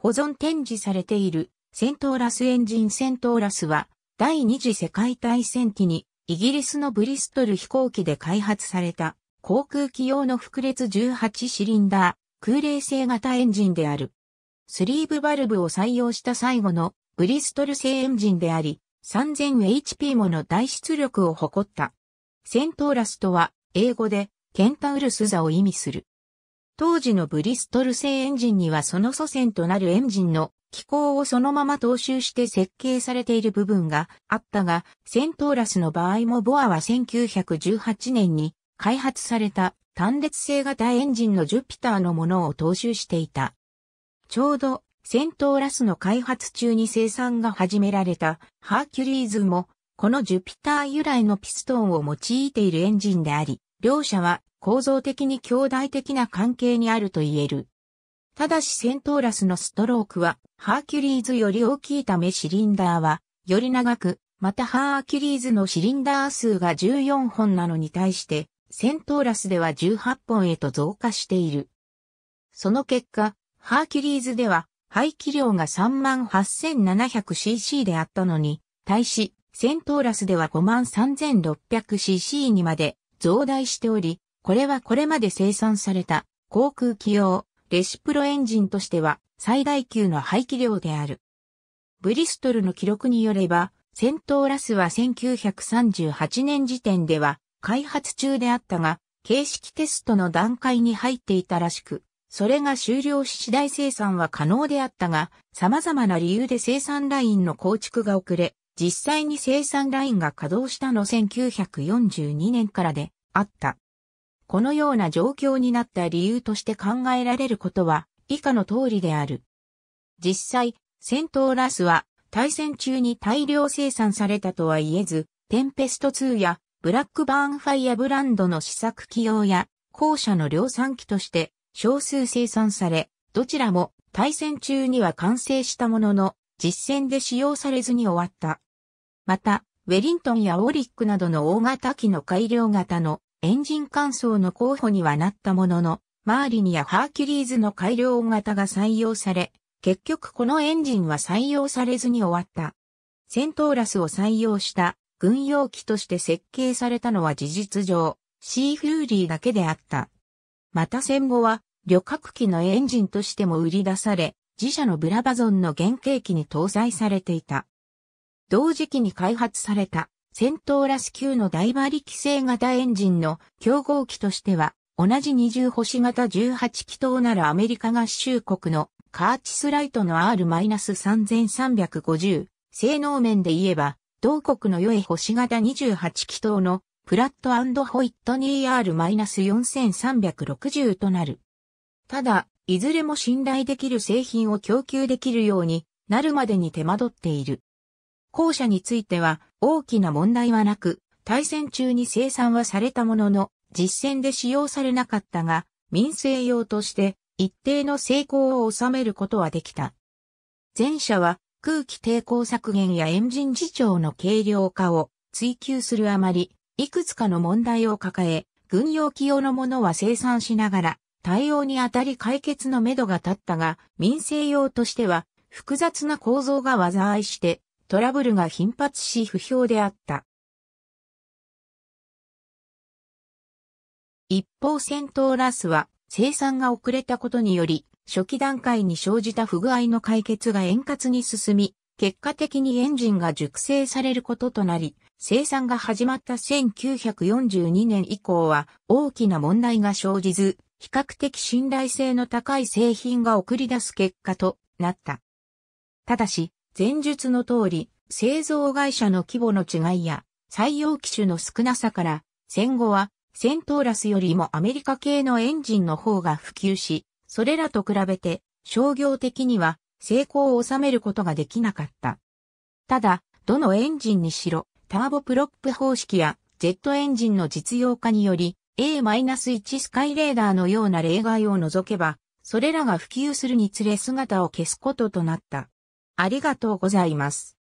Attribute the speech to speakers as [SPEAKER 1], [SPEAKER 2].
[SPEAKER 1] 保存展示されているセントーラスエンジンセントーラスは第二次世界大戦期にイギリスのブリストル飛行機で開発された航空機用の複列18シリンダー空冷製型エンジンである。スリーブバルブを採用した最後のブリストル製エンジンであり 3000HP もの大出力を誇った。セントーラスとは英語でケンタウルス座を意味する。当時のブリストル製エンジンにはその祖先となるエンジンの機構をそのまま踏襲して設計されている部分があったが、セントーラスの場合もボアは1918年に開発された単列性型エンジンのジュピターのものを踏襲していた。ちょうどセントーラスの開発中に生産が始められたハーキュリーズもこのジュピター由来のピストンを用いているエンジンであり、両者は構造的に兄弟的な関係にあると言える。ただしセントーラスのストロークは、ハーキュリーズより大きいためシリンダーは、より長く、またハーキュリーズのシリンダー数が14本なのに対して、セントーラスでは18本へと増加している。その結果、ハーキュリーズでは排気量が 38,700cc であったのに、対し、セントーラスでは 53,600cc にまで増大しており、これはこれまで生産された航空機用レシプロエンジンとしては最大級の排気量である。ブリストルの記録によれば、戦闘ラスは1938年時点では開発中であったが、形式テストの段階に入っていたらしく、それが終了し次第生産は可能であったが、様々な理由で生産ラインの構築が遅れ、実際に生産ラインが稼働したの1942年からであった。このような状況になった理由として考えられることは以下の通りである。実際、戦闘ラスは対戦中に大量生産されたとは言えず、テンペスト2やブラックバーンファイアブランドの試作機用や後者の量産機として少数生産され、どちらも対戦中には完成したものの実戦で使用されずに終わった。また、ウェリントンやオリックなどの大型機の改良型のエンジン乾燥の候補にはなったものの、マーリニやハーキュリーズの改良型が採用され、結局このエンジンは採用されずに終わった。セントーラスを採用した軍用機として設計されたのは事実上、シーフューリーだけであった。また戦後は旅客機のエンジンとしても売り出され、自社のブラバゾンの原型機に搭載されていた。同時期に開発された戦闘ラス級の大馬力性型エンジンの競合機としては、同じ20星型18気筒ならアメリカ合衆国のカーチスライトの R-3350、性能面で言えば、同国の良い星型28気筒のプラットホイットニー R-4360 となる。ただ、いずれも信頼できる製品を供給できるようになるまでに手間取っている。校舎については大きな問題はなく、対戦中に生産はされたものの、実戦で使用されなかったが、民生用として一定の成功を収めることはできた。前者は空気抵抗削減やエンジン自重の軽量化を追求するあまり、いくつかの問題を抱え、軍用機用のものは生産しながら、対応にあたり解決のめどが立ったが、民生用としては、複雑な構造が災いして、トラブルが頻発し不評であった。一方戦闘ラスは生産が遅れたことにより、初期段階に生じた不具合の解決が円滑に進み、結果的にエンジンが熟成されることとなり、生産が始まった1942年以降は大きな問題が生じず、比較的信頼性の高い製品が送り出す結果となった。ただし、前述の通り、製造会社の規模の違いや、採用機種の少なさから、戦後は、セントーラスよりもアメリカ系のエンジンの方が普及し、それらと比べて、商業的には、成功を収めることができなかった。ただ、どのエンジンにしろ、ターボプロップ方式や、ジェットエンジンの実用化により、A-1 スカイレーダーのような例外を除けば、それらが普及するにつれ姿を消すこととなった。ありがとうございます。